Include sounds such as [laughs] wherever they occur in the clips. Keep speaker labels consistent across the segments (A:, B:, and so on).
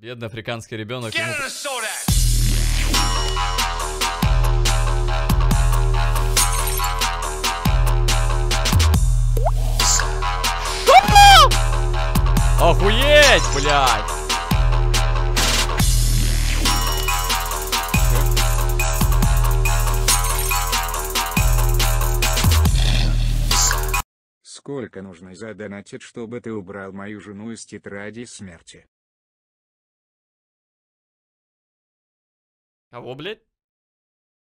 A: Бедный африканский ребенок. Ему... Охуеть, блядь! Сколько нужно задонатить, чтобы ты убрал мою жену из тетради смерти? Кого, блядь?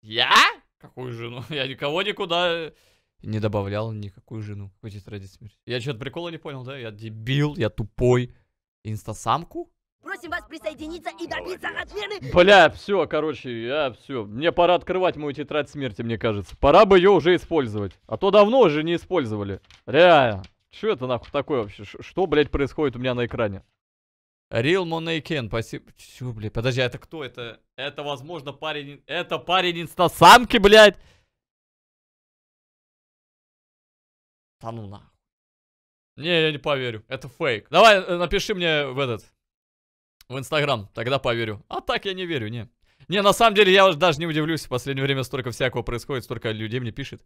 A: Я? Какую жену? [laughs] Я никого никуда не добавлял, никакую жену. Хочет ради смерти. Я что-то прикола не понял, да? Я дебил, я тупой. Инстасамку? Просим вас присоединиться и добиться отмены. Бля, все, короче, я все. Мне пора открывать мою тетрадь смерти, мне кажется. Пора бы ее уже использовать. А то давно уже не использовали. Реально. Что это нахуй такое вообще? Что, блядь, происходит у меня на экране? Real Money Ken, спасибо. Чё, блядь, подожди, а это кто это? Это, возможно, парень... Это парень инстасамки, блядь! Да ну нахуй. Не, я не поверю. Это фейк. Давай, э, напиши мне в этот... В Инстаграм, тогда поверю. А так я не верю, не. Не, на самом деле, я даже не удивлюсь. В последнее время столько всякого происходит, столько людей мне пишет.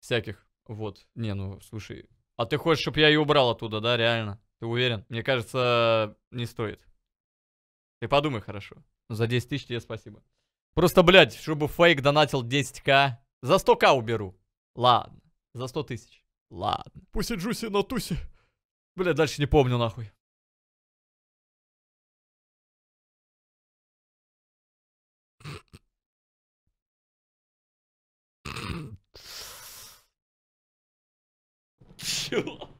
A: Всяких. Вот. Не, ну, слушай. А ты хочешь, чтобы я ее убрал оттуда, да, реально? Ты уверен? Мне кажется, не стоит. Ты подумай хорошо. За 10 тысяч тебе спасибо. Просто, блядь, чтобы фейк донатил 10к. За 100к уберу. Ладно. За 100 тысяч. Ладно. Пусть Джуси на тусе. Бля, дальше не помню нахуй. Чего?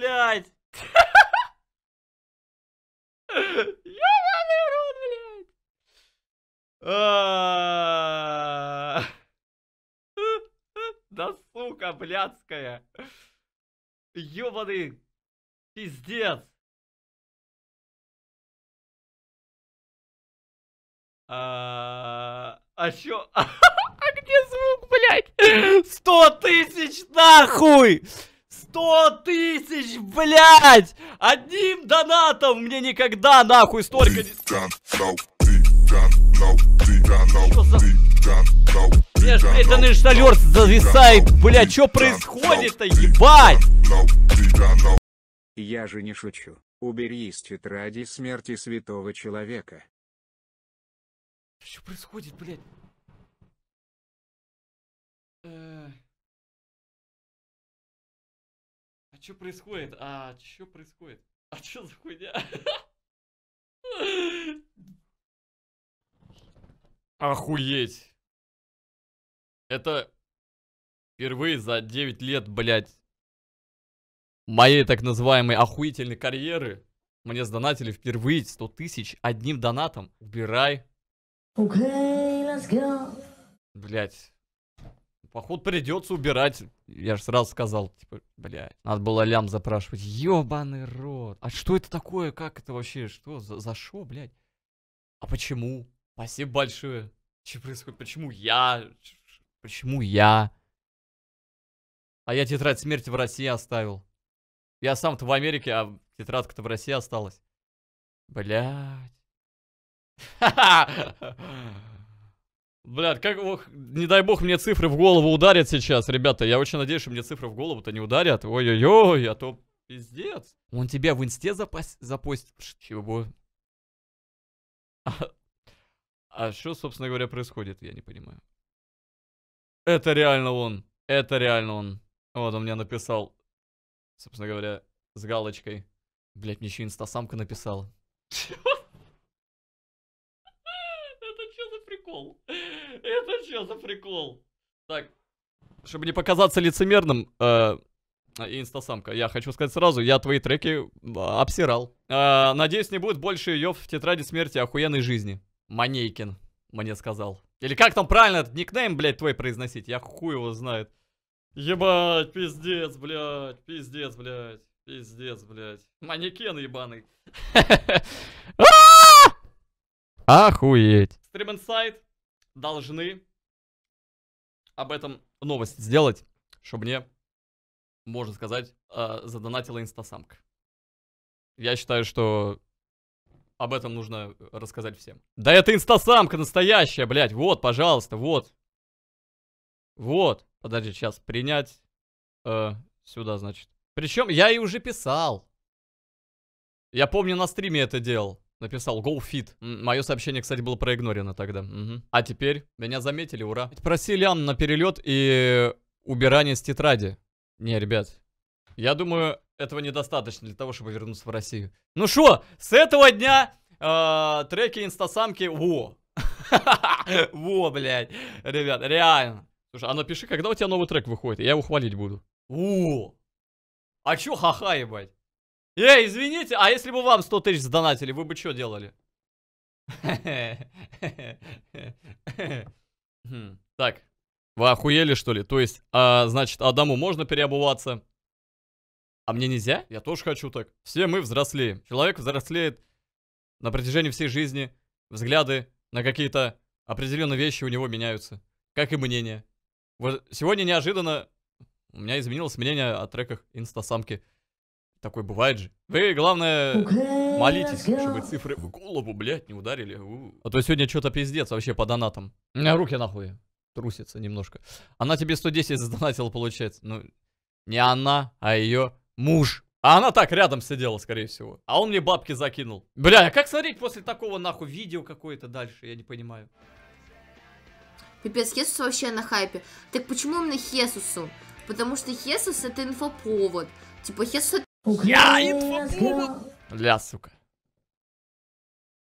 A: блядь! Ёбаный рот, блядь! А. Да сука, блядская! Ёбаный пиздец! А, а чё? [laughs] А где звук, блядь? Сто тысяч нахуй! 100 тысяч, блядь! Одним донатом мне никогда нахуй столько не... Что за... Меня ж, блядь, данный шталер зависает, блядь, что происходит-то, ебать? Я же не шучу. Убери из тетради смерти святого человека. Что происходит, блядь? Э... что происходит? А что происходит? А что за хуйня? Охуеть. Это впервые за 9 лет, блядь, моей так называемой охуительной карьеры мне сдонатили впервые 100 тысяч одним донатом. Убирай. Okay, let's go. Блядь. Поход придется убирать. Я же сразу сказал, типа, блядь, надо было лям запрашивать. Ёбаный рот. А что это такое? Как это вообще? Что? За, за шо, блядь? А почему? Спасибо большое. Что происходит? Почему я? Почему я? А я тетрадь смерти в России оставил. Я сам-то в Америке, а тетрадка-то в России осталась. Блядь. [laughs] Блядь, как, ох, не дай бог мне цифры в голову ударят сейчас, ребята. Я очень надеюсь, что мне цифры в голову-то не ударят. Ой-ой-ой, а то пиздец. Он тебя в инсте запас... запостит. Чего? А... а что, собственно говоря, происходит, я не понимаю. Это реально он. Это реально он. Вот он мне написал, собственно говоря, с галочкой. Блять, мне еще инстасамка написала. Чего? Че за прикол? Так, чтобы не показаться лицемерным, э, э, инстасамка, я хочу сказать сразу, я твои треки обсирал. Э, надеюсь, не будет больше ее в тетради смерти охуенной жизни. Манейкин мне сказал. Или как там правильно этот никнейм, блядь, твой произносить? Я хуй его знает. Ебать, пиздец, блядь, пиздец, блядь, пиздец, блядь. Манекен ебаный. [laughs] А! Охуеть. Стриминсайт должны об этом новость сделать, чтобы мне, можно сказать, э, задонатила инстасамка. Я считаю, что об этом нужно рассказать всем. Да это инстасамка настоящая, блядь. Вот, пожалуйста, вот. Вот. Подожди, сейчас принять. Э, сюда, значит. Причем я и уже писал. Я помню, на стриме это делал. Написал Go Fit. Мое сообщение, кстати, было проигнорено тогда. Угу. А теперь меня заметили, ура. Ведь просили Анну на перелет и убирание с тетради. Не, ребят, я думаю, этого недостаточно для того, чтобы вернуться в Россию. Ну что, с этого дня а, треки инстасамки. Во! [laughs] Во, блядь. Ребят, реально. Слушай, а напиши, когда у тебя новый трек выходит, я его хвалить буду. Во! А чё ха-ха, ебать? Эй, извините, а если бы вам 100 тысяч сдонатили, вы бы что делали? Хм, так, вы охуели что ли? То есть, а, значит, Адаму можно переобуваться, а мне нельзя? Я тоже хочу так. Все мы взрослеем. Человек взрослеет на протяжении всей жизни. Взгляды на какие-то определенные вещи у него меняются. Как и мнение. Вот сегодня неожиданно у меня изменилось мнение о треках «Инстасамки». Такое бывает же. Вы, главное, молитесь, чтобы цифры в голову, блядь, не ударили. У. А то сегодня что-то пиздец вообще по донатам. У меня руки нахуй трусятся немножко. Она тебе 110 задонатила, получается. Ну, не она, а ее муж. А она так рядом сидела, скорее всего. А он мне бабки закинул. Бля, а как смотреть после такого нахуй видео какое-то дальше? Я не понимаю. Пипец, Хесус вообще на хайпе. Так почему именно Хесусу? Потому что Хесус это инфоповод. Типа Хесус это... Я инфобуба! Ля, сука.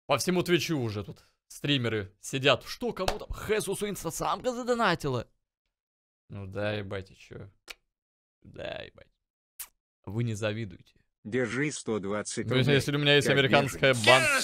A: По всему Твичу уже тут стримеры сидят. Что, кому там? Хесусу инстасамка задонатила? Ну да, ебать, и чё? Да, ебать. Вы не завидуете. Держи 120 ну, рублей. Ну, если у меня есть американская банка.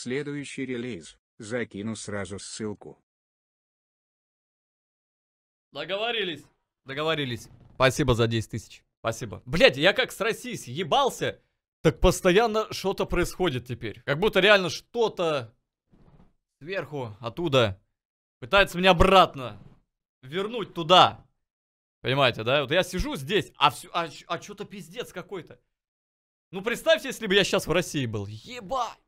A: следующий релиз, закину сразу ссылку. Договорились. Договорились. Спасибо за 10 тысяч. Спасибо. Блять, я как с России съебался, так постоянно что-то происходит теперь. Как будто реально что-то сверху, оттуда, пытается меня обратно вернуть туда. Понимаете, да? Вот я сижу здесь, а, все, а, а что-то пиздец какой-то. Ну представьте, если бы я сейчас в России был. Ебать!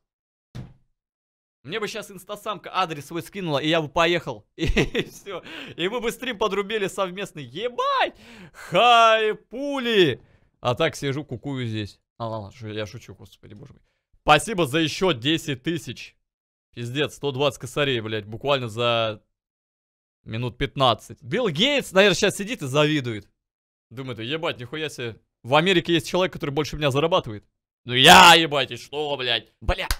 A: Мне бы сейчас инстасамка адрес свой скинула, и я бы поехал. [laughs] И, все. И мы бы стрим подрубили совместно. Ебать! хай пули А так сижу, кукую здесь. А, ладно, я шучу, господи, боже мой. Спасибо за еще 10 тысяч. Пиздец, 120 косарей, блядь, буквально за минут 15. Билл Гейтс, наверное, сейчас сидит и завидует. Думает, ебать, нихуя себе. В Америке есть человек, который больше меня зарабатывает. Ну я, ебать, и что, блядь? Блядь.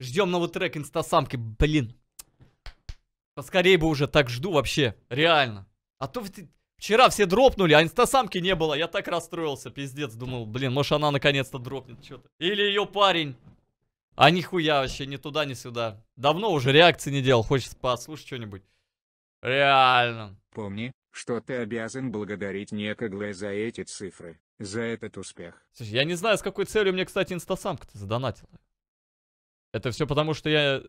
A: Ждем новый трек инстасамки. Блин. Поскорей бы уже так жду вообще. Реально. А то вчера все дропнули, а инстасамки не было. Я так расстроился, пиздец. Думал, блин, может она наконец-то дропнет что-то. Или ее парень. А нихуя вообще, ни туда, ни сюда. Давно уже реакции не делал, хочется послушать что-нибудь. Реально. Помни, что ты обязан благодарить некогле за эти цифры, за этот успех. Слушай, я не знаю, с какой целью мне, кстати, инстасамка-то задонатила. Это все потому, что я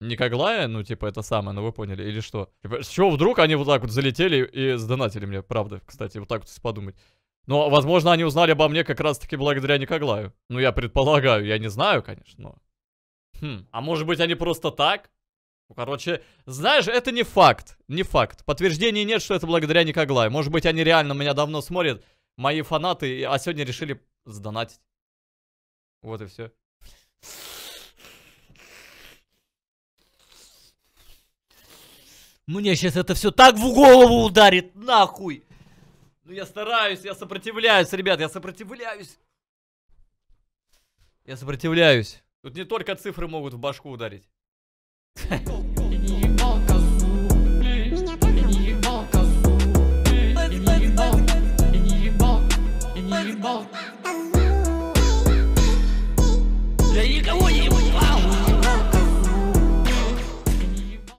A: не Коглая, ну, типа, это самое, ну, вы поняли, или что? Типа, с чего вдруг они вот так вот залетели и сдонатили мне, правда, кстати, вот так вот подумать. Но, возможно, они узнали обо мне как раз-таки благодаря Никоглаю. Ну, я предполагаю, я не знаю, конечно, но... Хм, а может быть, они просто так? Ну, короче, знаешь, это не факт, не факт. Подтверждений нет, что это благодаря Никоглаю. Может быть, они реально меня давно смотрят, мои фанаты, а сегодня решили сдонатить. Вот и все. Мне сейчас это все так в голову ударит, нахуй! Ну я стараюсь, я сопротивляюсь, ребят, я сопротивляюсь. Я сопротивляюсь. Тут не только цифры могут в башку ударить.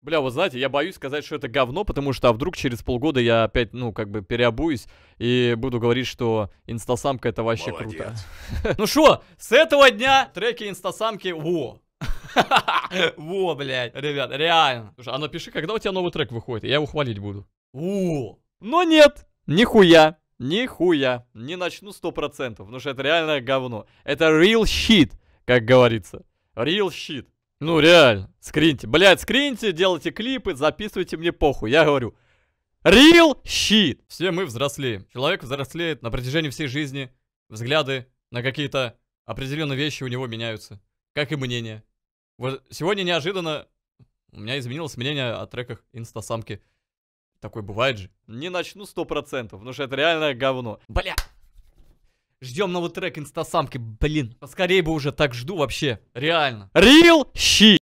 A: Бля, вы знаете, я боюсь сказать, что это говно, потому что а вдруг через полгода я опять, ну, как бы переобуюсь и буду говорить, что инстасамка это вообще круто. [laughs] Ну что, с этого дня треки инстасамки, во, [laughs] во, блядь, ребят, реально. Слушай, а напиши, когда у тебя новый трек выходит, я его хвалить буду. О, но нет, нихуя, нихуя, не начну сто процентов, потому что это реально говно. Это real shit, как говорится. Real shit. Ну реально, скриньте. Блядь, скриньте, делайте клипы, записывайте мне похуй. Я говорю, real shit. Все мы взрослеем. Человек взрослеет на протяжении всей жизни. Взгляды на какие-то определенные вещи у него меняются. Как и мнение. Вот сегодня неожиданно у меня изменилось мнение о треках инстасамки. Такой бывает же. Не начну сто процентов, потому что это реально говно. Бля! Ждем новый трек инстасамки, блин. Поскорее бы уже так жду вообще. Реально. Real shit.